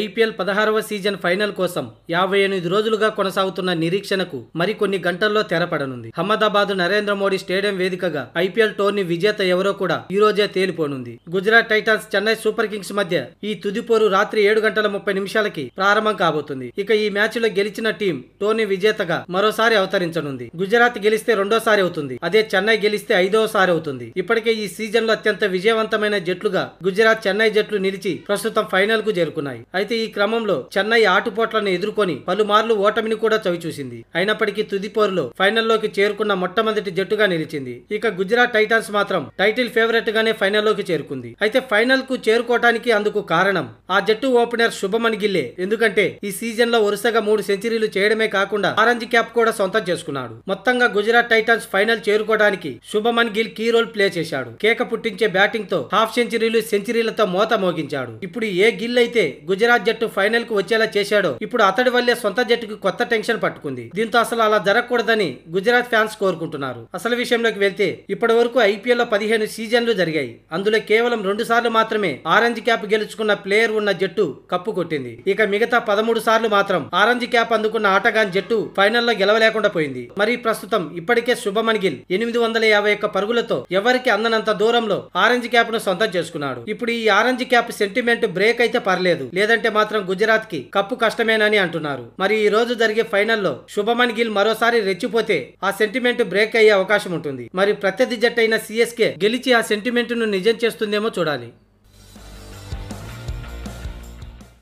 IPL పదహారవ season final కోసం యాభై ఎనిమిది రోజులుగా కొనసాగుతున్న నిరీక్షణకు మరికొన్ని గంటల్లో తెరపడనుంది అహ్మదాబాద్ నరేంద్ర మోడీ స్టేడియం వేదికగా ఐపీఎల్ టోర్నీ విజేత ఎవరో కూడా ఈ రోజే తేలిపోనుంది Gujarat Titans Chennai Super Kings మధ్య ఈ తుదిపోరు రాత్రి ఏడు గంటల ముప్పై నిమిషాలకి ప్రారంభం కాబోతుంది ఇక ఈ మ్యాచ్ లో గెలిచిన టీం టోర్నీ విజేతగా మరోసారి అవతరించనుంది గుజరాత్ గెలిస్తే రెండోసారి అవుతుంది అదే చెన్నై గెలిస్తే ఐదోసారి అవుతుంది ఇప్పటికే ఈ సీజన్ లో అత్యంత విజయవంతమైన జట్లుగా గుజరాత్ చెన్నై జట్లు నిలిచి ప్రస్తుతం ఫైనల్ కు చేరుకున్నాయి అయితే ఈ క్రమంలో చెన్నై ఆటుపోట్లను ఎదుర్కొని పలుమార్లు ఓటమిని కూడా చవిచూసింది అయినప్పటికీ తుదిపోరులో ఫైనల్లోకి చేరుకున్న మొట్టమొదటి జట్టుగా నిలిచింది ఇక గుజరాత్ టైటాన్స్ మాత్రం టైటిల్ ఫేవరెట్ గానే ఫైనల్లోకి చేరుకుంది అయితే ఫైనల్ కు చేరుకోవటానికి అందుకు కారణం ఆ జట్టు ఓపెనర్ శుభమన్ గిల్లే ఎందుకంటే ఈ సీజన్ లో వరుసగా మూడు సెంచరీలు చేయడమే కాకుండా ఆరెంజ్ క్యాప్ కూడా సొంతం చేసుకున్నాడు మొత్తంగా గుజరాత్ టైటాన్స్ ఫైనల్ చేరుకోవడానికి Shubman Gill key role play చేశాడు కేక పుట్టించే బ్యాటింగ్ తో హాఫ్ సెంచరీలు సెంచరీలతో మోత మోగించాడు ఇప్పుడు ఏ గిల్ అయితే గుజరాత్ గుజరాత్ జట్టు ఫైనల్ కు వచ్చేలా చేశాడో ఇప్పుడు అతడి వల్లే సొంత జట్టుకి కొత్త టెన్షన్ పట్టుకుంది దీంతో అసలు అలా జరగకూడదని గుజరాత్ ఫ్యాన్స్ కోరుకుంటున్నారు అసలు విషయంలోకి వెళ్తే ఇప్పటి వరకు ఐపీఎల్ లో పదిహేను సీజన్లు జరిగాయి అందులో కేవలం రెండు సార్లు మాత్రమే ఆరెంజ్ క్యాప్ గెలుచుకున్న ప్లేయర్ ఉన్న జట్టు కప్పు కొట్టింది ఇక మిగతా పదమూడు సార్లు మాత్రం ఆరెంజ్ క్యాప్ అందుకున్న ఆటగాన్ జట్టు ఫైనల్లో గెలవలేకుండా పోయింది మరి ప్రస్తుతం ఇప్పటికే శుభమన్ గిల్ ఎనిమిది వందల యాభై ఒక్క పరుగులతో ఎవరికి అందనంత దూరంలో ఆరెంజ్ క్యాప్ ను సొంతం చేసుకున్నాడు ఇప్పుడు ఈ ఆరెంజ్ క్యాప్ సెంటిమెంట్ బ్రేక్ అయితే పర్లేదు లేదా లేదంటే మాత్రం గుజరాత్ కి కప్పు కష్టమేనని అంటున్నారు మరి ఈ రోజు జరిగే ఫైనల్లో శుభమన్ గిల్ మరోసారి రెచ్చిపోతే ఆ సెంటిమెంట్ బ్రేక్ అయ్యే అవకాశం ఉంటుంది మరి ప్రత్యర్థి జట్టు అయిన సిఎస్కే గెలిచి ఆ సెంటిమెంట్ ను నిజం చేస్తుందేమో చూడాలి